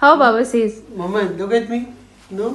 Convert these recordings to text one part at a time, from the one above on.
How Baba says. Mama, look at me. No?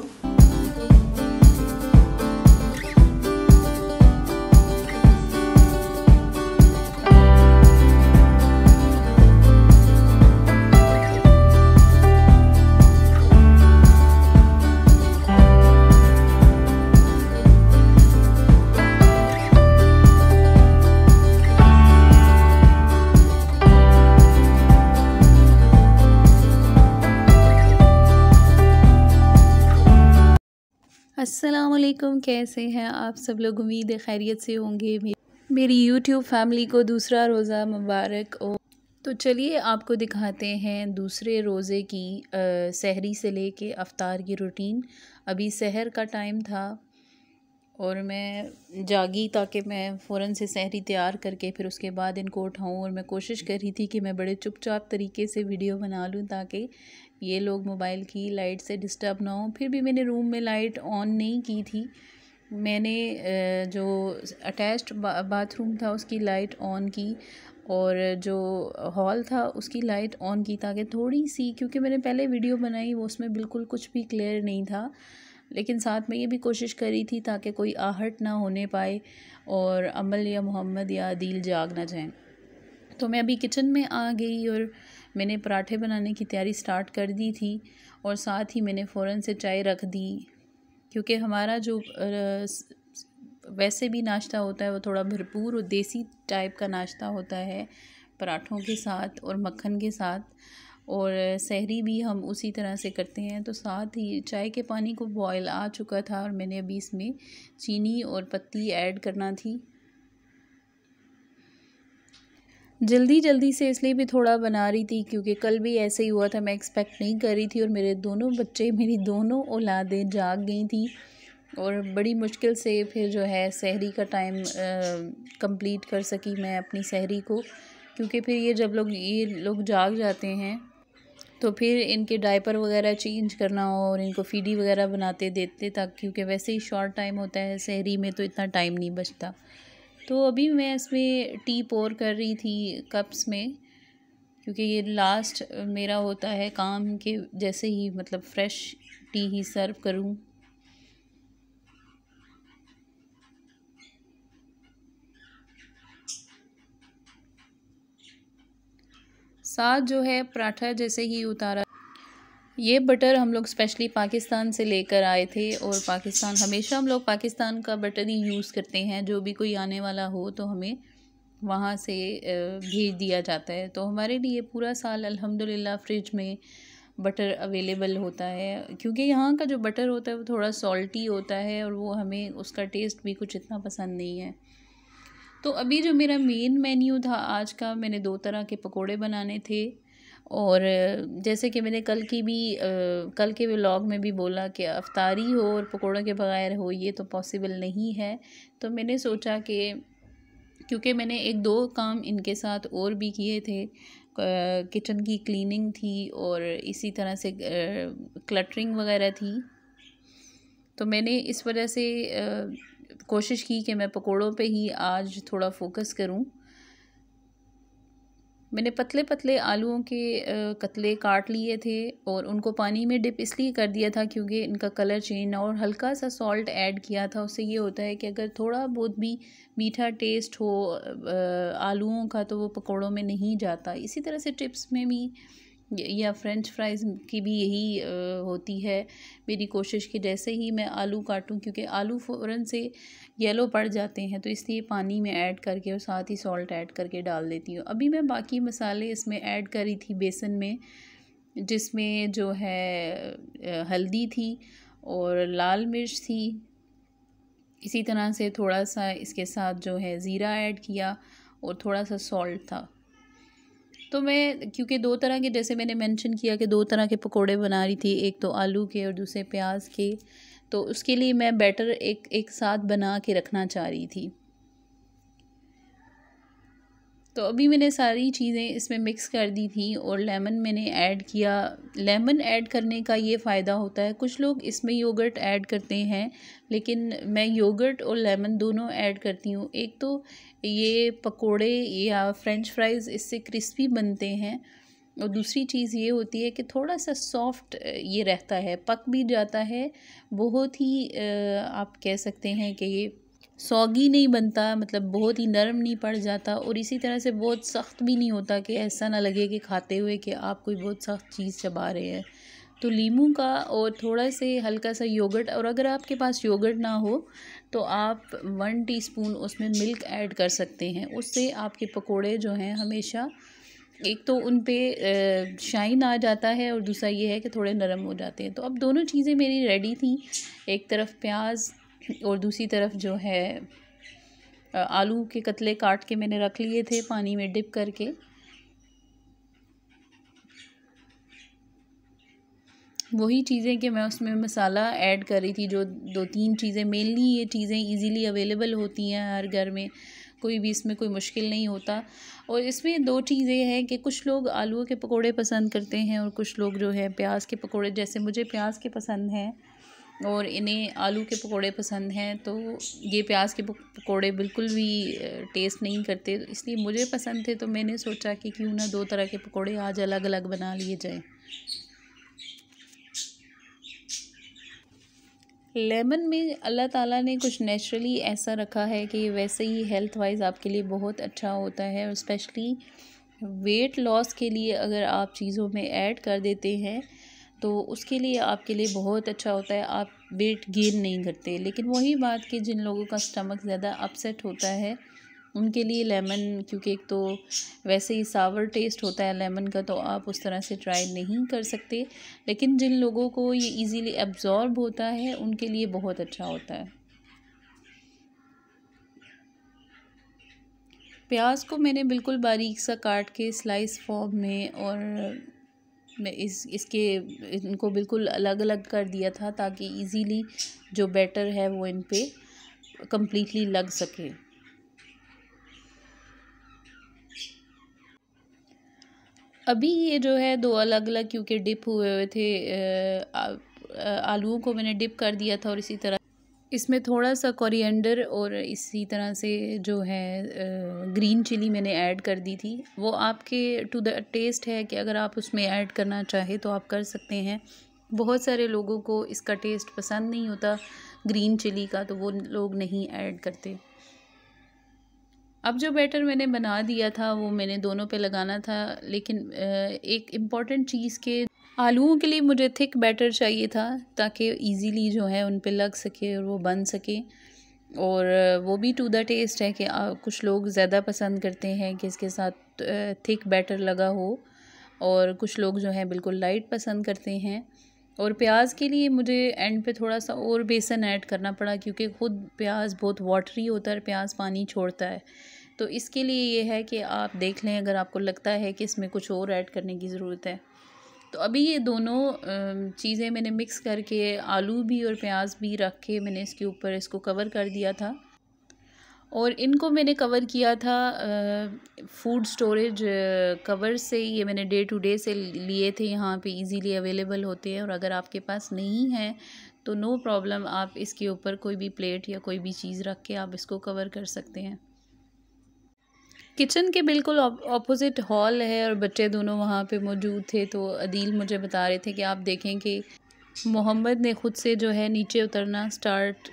असलकम कैसे हैं आप सब लोग उम्मीद खैरियत से होंगे मेरी यूट्यूब फैमिली को दूसरा रोज़ा मुबारक हो तो चलिए आपको दिखाते हैं दूसरे रोज़े की आ, सहरी से लेके अफ्तार की रूटीन अभी सहर का टाइम था और मैं जागी ताकि मैं फ़ौर से सहरी तैयार करके फिर उसके बाद इनको उठाऊँ और मैं कोशिश कर रही थी कि मैं बड़े चुपचाप तरीके से वीडियो बना लूँ ताकि ये लोग मोबाइल की लाइट से डिस्टर्ब ना हो फिर भी मैंने रूम में लाइट ऑन नहीं की थी मैंने जो अटैच्ड बाथरूम था उसकी लाइट ऑन की और जो हॉल था उसकी लाइट ऑन की ताकि थोड़ी सी क्योंकि मैंने पहले वीडियो बनाई वो उसमें बिल्कुल कुछ भी क्लियर नहीं था लेकिन साथ में ये भी कोशिश करी थी ताकि कोई आहट ना होने पाए और अमल या मोहम्मद या अदील जाग ना जाए तो मैं अभी किचन में आ गई और मैंने पराठे बनाने की तैयारी स्टार्ट कर दी थी और साथ ही मैंने फ़ौर से चाय रख दी क्योंकि हमारा जो वैसे भी नाश्ता होता है वो थोड़ा भरपूर और देसी टाइप का नाश्ता होता है पराठों के साथ और मक्खन के साथ और सहरी भी हम उसी तरह से करते हैं तो साथ ही चाय के पानी को बॉयल आ चुका था और मैंने अभी इसमें चीनी और पत्ती ऐड करना थी जल्दी जल्दी से इसलिए भी थोड़ा बना रही थी क्योंकि कल भी ऐसे ही हुआ था मैं एक्सपेक्ट नहीं कर रही थी और मेरे दोनों बच्चे मेरी दोनों औलादें जाग गई थी और बड़ी मुश्किल से फिर जो है सहरी का टाइम कंप्लीट कर सकी मैं अपनी सहरी को क्योंकि फिर ये जब लोग ये लोग जाग जाते हैं तो फिर इनके डायपर वगैरह चेंज करना हो और इनको फीडी वगैरह बनाते देते तक क्योंकि वैसे ही शॉर्ट टाइम होता है शहरी में तो इतना टाइम नहीं बचता तो अभी मैं इसमें टी पोर कर रही थी कप्स में क्योंकि ये लास्ट मेरा होता है काम के जैसे ही मतलब फ़्रेश टी ही सर्व करूँ साथ जो है पराठा जैसे ही उतारा ये बटर हम लोग स्पेशली पाकिस्तान से लेकर आए थे और पाकिस्तान हमेशा हम लोग पाकिस्तान का बटर ही यूज़ करते हैं जो भी कोई आने वाला हो तो हमें वहाँ से भेज दिया जाता है तो हमारे लिए पूरा साल अल्हम्दुलिल्लाह फ्रिज में बटर अवेलेबल होता है क्योंकि यहाँ का जो बटर होता है वो थोड़ा सॉल्टी होता है और वो हमें उसका टेस्ट भी कुछ इतना पसंद नहीं है तो अभी जो मेरा मेन मेन्यू था आज का मैंने दो तरह के पकोड़े बनाने थे और जैसे कि मैंने कल की भी आ, कल के व्लॉग में भी बोला कि अफ्तारी हो और पकोड़ों के बग़ैर हो ये तो पॉसिबल नहीं है तो मैंने सोचा कि क्योंकि मैंने एक दो काम इनके साथ और भी किए थे किचन की क्लीनिंग थी और इसी तरह से क्लटरिंग वगैरह थी तो मैंने इस वजह से कोशिश की कि मैं पकोड़ों पे ही आज थोड़ा फोकस करूं मैंने पतले पतले आलूओं के कतले काट लिए थे और उनको पानी में डिप इसलिए कर दिया था क्योंकि इनका कलर चेंज ना और हल्का सा सॉल्ट ऐड किया था उससे ये होता है कि अगर थोड़ा बहुत भी मीठा टेस्ट हो आलूओं का तो वो पकौड़ों में नहीं जाता इसी तरह से टिप्स में भी या फ्रेंच फ्राइज़ की भी यही होती है मेरी कोशिश कि जैसे ही मैं आलू काटूं क्योंकि आलू फ़ौरन से येलो पड़ जाते हैं तो इसलिए पानी में ऐड करके और साथ ही सॉल्ट ऐड करके डाल देती हूँ अभी मैं बाकी मसाले इसमें ऐड करी थी बेसन में जिसमें जो है हल्दी थी और लाल मिर्च थी इसी तरह से थोड़ा सा इसके साथ जो है ज़ीरा ऐड किया और थोड़ा सा सॉल्ट था तो मैं क्योंकि दो तरह के जैसे मैंने मेंशन किया कि दो तरह के पकोड़े बना रही थी एक तो आलू के और दूसरे प्याज के तो उसके लिए मैं बैटर एक एक साथ बना के रखना चाह रही थी तो अभी मैंने सारी चीज़ें इसमें मिक्स कर दी थी और लेमन मैंने ऐड किया लेमन ऐड करने का ये फ़ायदा होता है कुछ लोग इसमें योगर्ट ऐड करते हैं लेकिन मैं योगर्ट और लेमन दोनों ऐड करती हूँ एक तो ये पकोड़े या फ्रेंच फ्राइज़ इससे क्रिस्पी बनते हैं और दूसरी चीज़ ये होती है कि थोड़ा सा सॉफ्ट ये रहता है पक भी जाता है बहुत ही आप कह सकते हैं कि ये सौगी नहीं बनता मतलब बहुत ही नरम नहीं पड़ जाता और इसी तरह से बहुत सख्त भी नहीं होता कि ऐसा ना लगे कि खाते हुए कि आप कोई बहुत सख्त चीज़ चबा रहे हैं तो लीमू का और थोड़ा से हल्का सा योगर्ट और अगर आपके पास योगर्ट ना हो तो आप वन टीस्पून उसमें मिल्क ऐड कर सकते हैं उससे आपके पकोड़े जो हैं हमेशा एक तो उन पर शाइन आ जाता है और दूसरा ये है कि थोड़े नरम हो जाते हैं तो अब दोनों चीज़ें मेरी रेडी थी एक तरफ प्याज और दूसरी तरफ जो है आलू के कतले काट के मैंने रख लिए थे पानी में डिप करके वही चीज़ें कि मैं उसमें मसाला ऐड कर रही थी जो दो तीन चीज़ें मेनली ये चीज़ें इजीली अवेलेबल होती हैं हर घर में कोई भी इसमें कोई मुश्किल नहीं होता और इसमें दो चीज़ें हैं कि कुछ लोग आलू के पकोड़े पसंद करते हैं और कुछ लोग जो है प्याज के पकोड़े जैसे मुझे प्याज के पसंद हैं और इन्हें आलू के पकोड़े पसंद हैं तो ये प्याज के पकोड़े बिल्कुल भी टेस्ट नहीं करते इसलिए मुझे पसंद थे तो मैंने सोचा कि क्यों ना दो तरह के पकोड़े आज अलग अलग बना लिए जाएं लेमन में अल्लाह ताला ने कुछ नेचुरली ऐसा रखा है कि वैसे ही हेल्थ वाइज आपके लिए बहुत अच्छा होता है और स्पेशली वेट लॉस के लिए अगर आप चीज़ों में ऐड कर देते हैं तो उसके लिए आपके लिए बहुत अच्छा होता है आप वेट गेन नहीं करते लेकिन वही बात कि जिन लोगों का स्टमक ज़्यादा अपसेट होता है उनके लिए लेमन क्योंकि एक तो वैसे ही सावर टेस्ट होता है लेमन का तो आप उस तरह से ट्राई नहीं कर सकते लेकिन जिन लोगों को ये इजीली एब्ज़ॉर्ब होता है उनके लिए बहुत अच्छा होता है प्याज को मैंने बिल्कुल बारीक सा काट के स्लाइस फॉर्म में और इस इसके इनको बिल्कुल अलग अलग कर दिया था ताकि इजीली जो बैटर है वो इन पर कम्प्लीटली लग सके अभी ये जो है दो अलग अलग क्योंकि डिप हुए हुए थे आलूओं को मैंने डिप कर दिया था और इसी तरह इसमें थोड़ा सा कोरिएंडर और इसी तरह से जो है ग्रीन चिली मैंने ऐड कर दी थी वो आपके टू द टेस्ट है कि अगर आप उसमें ऐड करना चाहे तो आप कर सकते हैं बहुत सारे लोगों को इसका टेस्ट पसंद नहीं होता ग्रीन चिली का तो वो लोग नहीं ऐड करते अब जो बैटर मैंने बना दिया था वो मैंने दोनों पे लगाना था लेकिन एक इम्पॉर्टेंट चीज़ के आलूओं के लिए मुझे थिक बैटर चाहिए था ताकि ईज़िली जो है उन पर लग सके और वो बन सके और वो भी टू द टेस्ट है कि कुछ लोग ज़्यादा पसंद करते हैं कि इसके साथ थिक बैटर लगा हो और कुछ लोग जो हैं बिल्कुल लाइट पसंद करते हैं और प्याज के लिए मुझे एंड पे थोड़ा सा और बेसन ऐड करना पड़ा क्योंकि ख़ुद प्याज बहुत वाटरी होता है प्याज पानी छोड़ता है तो इसके लिए ये है कि आप देख लें अगर आपको लगता है कि इसमें कुछ और ऐड करने की ज़रूरत है तो अभी ये दोनों चीज़ें मैंने मिक्स करके आलू भी और प्याज भी रख के मैंने इसके ऊपर इसको कवर कर दिया था और इनको मैंने कवर किया था फूड स्टोरेज कवर से ये मैंने डे टू डे से लिए थे यहाँ पे इजीली अवेलेबल होते हैं और अगर आपके पास नहीं है तो नो प्रॉब्लम आप इसके ऊपर कोई भी प्लेट या कोई भी चीज़ रख के आप इसको कवर कर सकते हैं किचन के बिल्कुल ऑपोजिट हॉल है और बच्चे दोनों वहाँ पे मौजूद थे तो अदील मुझे बता रहे थे कि आप देखें कि मोहम्मद ने ख़ुद से जो है नीचे उतरना स्टार्ट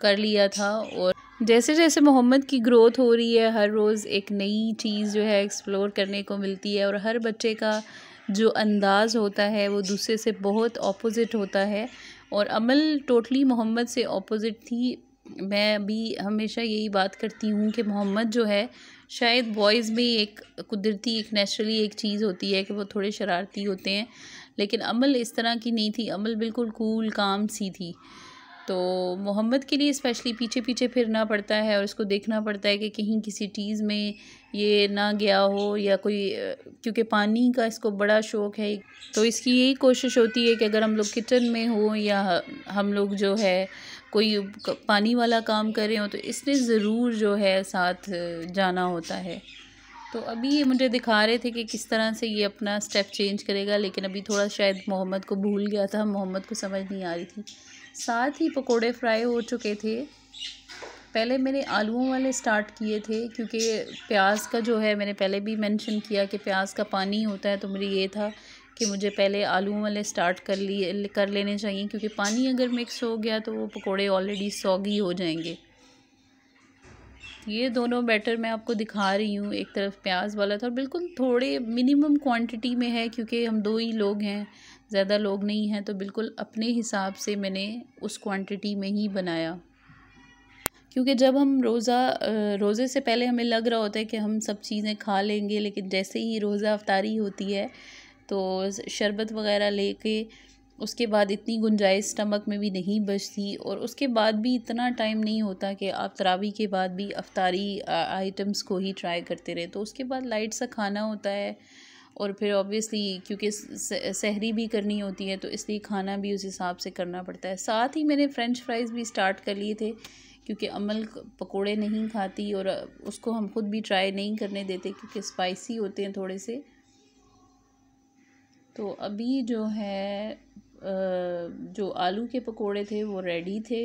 कर लिया था और जैसे जैसे मोहम्मद की ग्रोथ हो रही है हर रोज़ एक नई चीज़ जो है एक्सप्लोर करने को मिलती है और हर बच्चे का जो अंदाज़ होता है वो दूसरे से बहुत अपोज़िट होता है और अमल टोटली मोहम्मद से अपोज़िट थी मैं भी हमेशा यही बात करती हूँ कि मोहम्मद जो है शायद बॉयज़ में एक कुदरती एक नेचुरली एक चीज़ होती है कि वो थोड़े शरारती होते हैं लेकिन अमल इस तरह की नहीं थी अमल बिल्कुल कूल काम सी थी तो मोहम्मद के लिए स्पेशली पीछे पीछे फिरना पड़ता है और इसको देखना पड़ता है कि कहीं किसी चीज़ में ये ना गया हो या कोई क्योंकि पानी का इसको बड़ा शौक़ है तो इसकी यही कोशिश होती है कि अगर हम लोग किचन में हो या हम लोग जो है कोई पानी वाला काम कर रहे हो तो इसने ज़रूर जो है साथ जाना होता है तो अभी ये मुझे दिखा रहे थे कि किस तरह से ये अपना स्टेप चेंज करेगा लेकिन अभी थोड़ा शायद मोहम्मद को भूल गया था मोहम्मद को समझ नहीं आ रही थी साथ ही पकोड़े फ्राई हो चुके थे पहले मैंने आलूओं वाले स्टार्ट किए थे क्योंकि प्याज का जो है मैंने पहले भी मेंशन किया कि प्याज का पानी होता है तो मेरी ये था कि मुझे पहले आलू वाले स्टार्ट कर लिए कर लेने चाहिए क्योंकि पानी अगर मिक्स हो गया तो वो पकोड़े ऑलरेडी सॉगी हो जाएंगे ये दोनों बैटर मैं आपको दिखा रही हूँ एक तरफ प्याज वाला था और बिल्कुल थोड़े मिनिमम क्वांटिटी में है क्योंकि हम दो ही लोग हैं ज़्यादा लोग नहीं हैं तो बिल्कुल अपने हिसाब से मैंने उस क्वांटिटी में ही बनाया क्योंकि जब हम रोज़ा रोज़े से पहले हमें लग रहा होता है कि हम सब चीज़ें खा लेंगे लेकिन जैसे ही रोज़ा अफ्तारी होती है तो शरबत वगैरह ले कर उसके बाद इतनी गुंजाइश स्टमक में भी नहीं बचती और उसके बाद भी इतना टाइम नहीं होता कि आप तरावी के बाद भी अफ्तारी आइटम्स को ही ट्राई करते रहे तो उसके बाद लाइट सा खाना होता है और फिर ऑब्वियसली क्योंकि सहरी भी करनी होती है तो इसलिए खाना भी उस हिसाब से करना पड़ता है साथ ही मैंने फ़्रेंच फ्राइज़ भी स्टार्ट कर लिए थे क्योंकि अमल पकोड़े नहीं खाती और उसको हम खुद भी ट्राई नहीं करने देते क्योंकि स्पाइसी होते हैं थोड़े से तो अभी जो है जो आलू के पकोड़े थे वो रेडी थे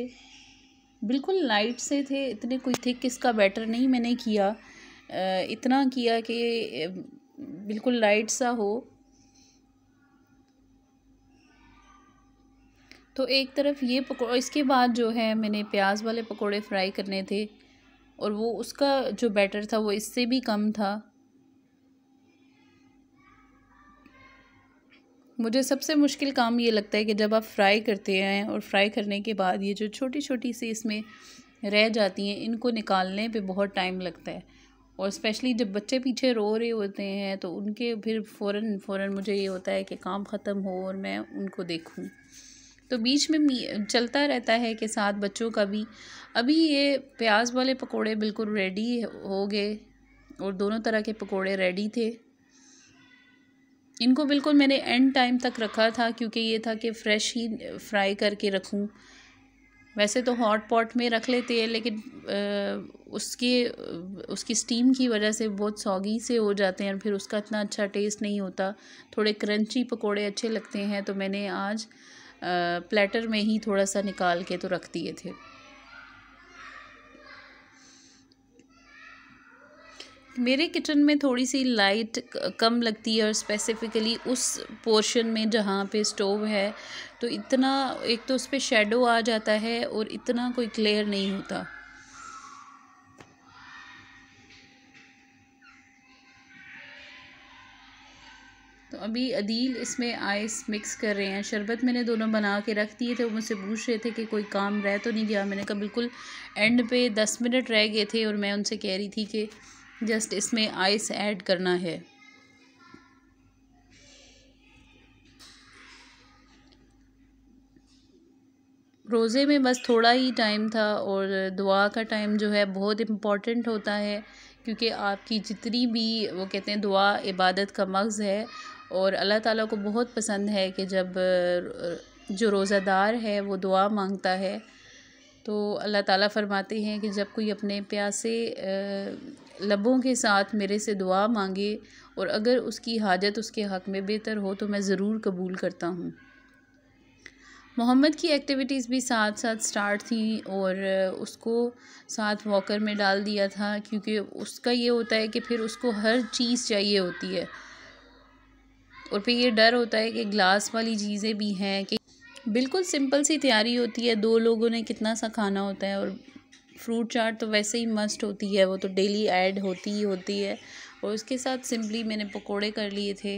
बिल्कुल लाइट से थे इतने कोई थिक इसका बैटर नहीं मैंने किया इतना किया कि बिल्कुल लाइट सा हो तो एक तरफ ये पकौड़ा इसके बाद जो है मैंने प्याज वाले पकोड़े फ्राई करने थे और वो उसका जो बैटर था वो इससे भी कम था मुझे सबसे मुश्किल काम ये लगता है कि जब आप फ्राई करते हैं और फ्राई करने के बाद ये जो छोटी छोटी सी इसमें रह जाती हैं इनको निकालने पे बहुत टाइम लगता है और स्पेशली जब बच्चे पीछे रो रहे होते हैं तो उनके फिर फ़ौर फ़ौर मुझे ये होता है कि काम ख़त्म हो और मैं उनको देखूँ तो बीच में चलता रहता है कि साथ बच्चों का भी अभी ये प्याज वाले पकोड़े बिल्कुल रेडी हो गए और दोनों तरह के पकोड़े रेडी थे इनको बिल्कुल मैंने एंड टाइम तक रखा था क्योंकि ये था कि फ़्रेश ही फ्राई करके रखूँ वैसे तो हॉट पॉट में रख लेते हैं लेकिन उसके उसकी स्टीम की वजह से बहुत सॉगी से हो जाते हैं और फिर उसका इतना अच्छा टेस्ट नहीं होता थोड़े क्रंची पकोड़े अच्छे लगते हैं तो मैंने आज प्लेटर में ही थोड़ा सा निकाल के तो रख दिए थे मेरे किचन में थोड़ी सी लाइट कम लगती है और स्पेसिफ़िकली उस पोर्शन में जहाँ पे स्टोव है तो इतना एक तो उस पर शेडो आ जाता है और इतना कोई क्लियर नहीं होता तो अभी अदील इसमें आइस मिक्स कर रहे हैं शरबत मैंने दोनों बना के रख दिए थे तो वो मुझसे पूछ रहे थे कि कोई काम रह तो नहीं गया मैंने कहा बिल्कुल एंड पे दस मिनट रह गए थे और मैं उनसे कह रही थी कि जस्ट इसमें आइस ऐड करना है रोज़े में बस थोड़ा ही टाइम था और दुआ का टाइम जो है बहुत इम्पॉर्टेंट होता है क्योंकि आपकी जितनी भी वो कहते हैं दुआ इबादत का मग़ज़ है और अल्लाह ताला को बहुत पसंद है कि जब जो रोज़ादार है वो दुआ मांगता है तो अल्लाह ताला फरमाते हैं कि जब कोई अपने प्यासे लबों के साथ मेरे से दुआ मांगे और अगर उसकी हाजत उसके हक़ में बेहतर हो तो मैं ज़रूर कबूल करता हूँ मोहम्मद की एक्टिविटीज़ भी साथ साथ स्टार्ट थी और उसको साथ वॉकर में डाल दिया था क्योंकि उसका ये होता है कि फिर उसको हर चीज़ चाहिए होती है और फिर ये डर होता है कि ग्लास वाली चीज़ें भी हैं कि बिल्कुल सिंपल सी तैयारी होती है दो लोगों ने कितना सा खाना होता है और फ्रूट चाट तो वैसे ही मस्ट होती है वो तो डेली ऐड होती ही होती है और उसके साथ सिंपली मैंने पकोड़े कर लिए थे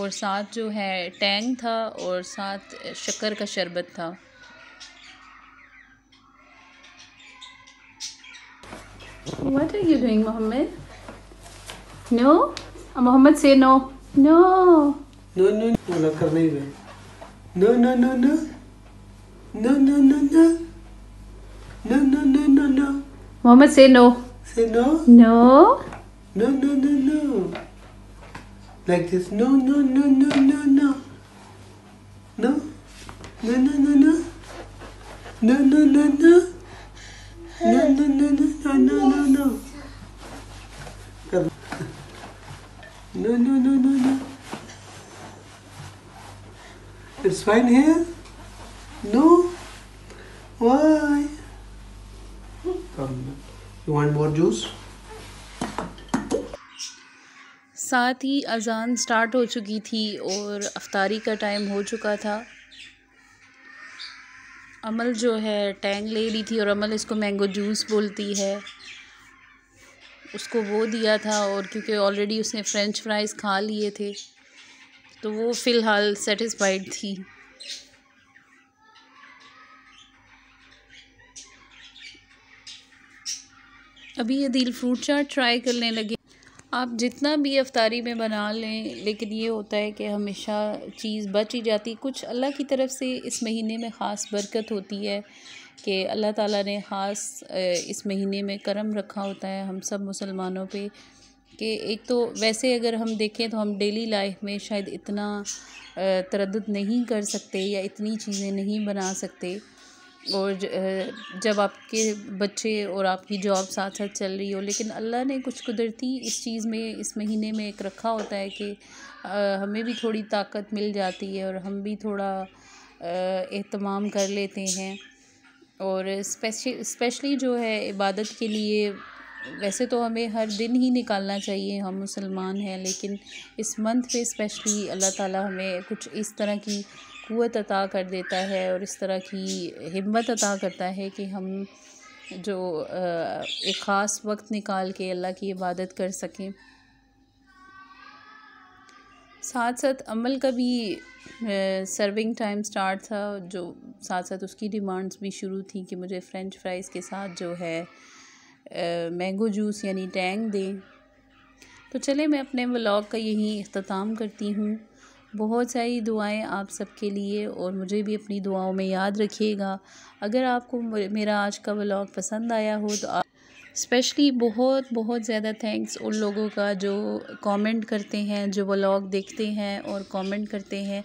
और साथ जो है टैंग था और साथ शक्कर का शरबत था What are you doing, Mohammed? No? Uh, Mohammed say no. No. No, no, no. No, no, no, no. No, no, no, no. No, no, no, no, no. Mohammed, say no. Say no. No. No, no, no, no. Like this. No, no, no, no, no, no. No. No, no, no, no. No, no, no, no. No, no, no, no, no, no, no, no. No, no, no, no, no. It's fine here. Juice साथ ही अजान start हो चुकी थी और अफ्तारी का time हो चुका था अमल जो है टैंग ले ली थी और अमल इसको मैंगो जूस बोलती है उसको वो दिया था और क्योंकि ऑलरेडी उसने फ्रेंच फ्राइज़ खा लिए थे तो वो फ़िलहाल सेटिस्फाइड थी अभी ये दिल फ्रूट चाट ट्राई करने लगे आप जितना भी अफ्तारी में बना लें लेकिन ये होता है कि हमेशा चीज़ बच ही जाती कुछ अल्लाह की तरफ से इस महीने में ख़ास बरकत होती है कि अल्लाह ताला ने ख़ास इस महीने में करम रखा होता है हम सब मुसलमानों पे कि एक तो वैसे अगर हम देखें तो हम डेली लाइफ में शायद इतना तरद नहीं कर सकते या इतनी चीज़ें नहीं बना सकते और जब आपके बच्चे और आपकी जॉब साथ साथ चल रही हो लेकिन अल्लाह ने कुछ कुदरती इस चीज़ में इस महीने में एक रखा होता है कि हमें भी थोड़ी ताकत मिल जाती है और हम भी थोड़ा अहतमाम कर लेते हैं और स्पेशली स्पेशली जो है इबादत के लिए वैसे तो हमें हर दिन ही निकालना चाहिए हम मुसलमान हैं लेकिन इस मंथ पे स्पेशली अल्लाह ताला हमें कुछ इस तरह की क़ुत अता कर देता है और इस तरह की हिम्मत अता करता है कि हम जो एक ख़ास वक्त निकाल के अल्लाह की इबादत कर सकें साथ साथ अमल का भी सर्विंग टाइम स्टार्ट था जो साथ साथ उसकी डिमांड्स भी शुरू थी कि मुझे फ़्रेंच फ्राइज़ के साथ जो है मैंगो जूस यानी टैंग दें तो चले मैं अपने व्लॉग का यहीं अख्ताम करती हूँ बहुत सारी दुआएं आप सबके लिए और मुझे भी अपनी दुआओं में याद रखिएगा अगर आपको मेरा आज का व्लॉग पसंद आया हो तो आप स्पेशली बहुत बहुत ज़्यादा थैंक्स उन लोगों का जो कमेंट करते हैं जो व्लॉग देखते हैं और कमेंट करते हैं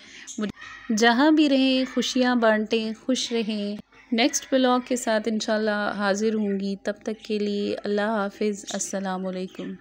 जहाँ भी रहें खुशियाँ बांटें खुश रहें नेक्स्ट ब्लॉग के साथ इन हाज़िर होंगी तब तक के लिए अल्लाह हाफिज़ असलकम